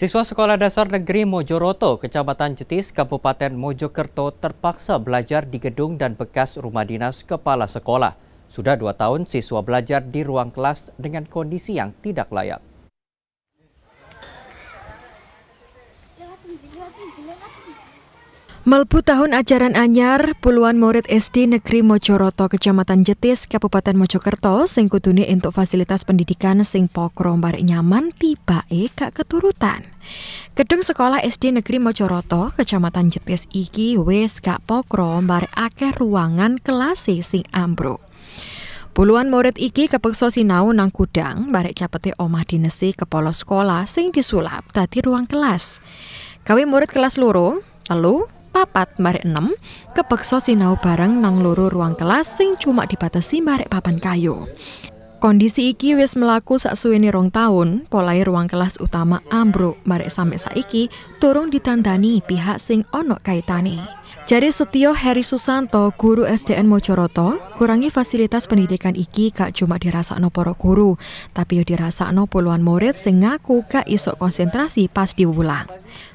Siswa Sekolah Dasar Negeri Mojoroto, Kecamatan Jetis, Kabupaten Mojokerto terpaksa belajar di gedung dan bekas rumah dinas kepala sekolah. Sudah dua tahun siswa belajar di ruang kelas dengan kondisi yang tidak layak. Melbu tahun ajaran anyar, puluhan murid SD Negeri Mojoroto, Kecamatan Jetis, Kabupaten Mojokerto, sing kudune entuk fasilitas pendidikan sing pokro barek nyaman e kak keturutan. Gedung sekolah SD Negeri Mojoroto, Kecamatan Jetis iki wis gak pokro barek akeh ruangan kelas sing ambruk. Puluhan murid iki kepeksa sinau nang gudang barek capete omah dinesi kepala sekolah sing disulap dadi ruang kelas. Kawi murid kelas loro, telu, papat marek 6 kepeksa sinau bareng nang loro ruang kelas sing cuma dibatasi marek papan kayu. Kondisi iki wis melaku saksuwene rong tahun polai ruang kelas utama ambruk marek sampe saiki turung ditandani pihak sing ono kaitane. Jari Setio Heri Susanto, guru SDN Mojoroto, kurangi fasilitas pendidikan iki gak cuma dirasa no poro guru, tapi yo no puluhan murid sing ngaku gak isok konsentrasi pas diwulang.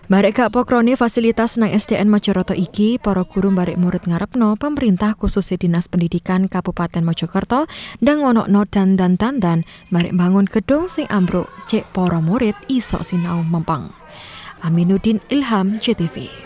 Barek gak pokrone fasilitas nang SDN Mojokerto iki, para guru barek murid ngarepno pemerintah khususnya Dinas Pendidikan Kabupaten Mojokerto dan ngonokno dan dan dan dan barek bangun gedung sing ambruk cek para murid isok sinau mempang. Aminuddin Ilham, JTV.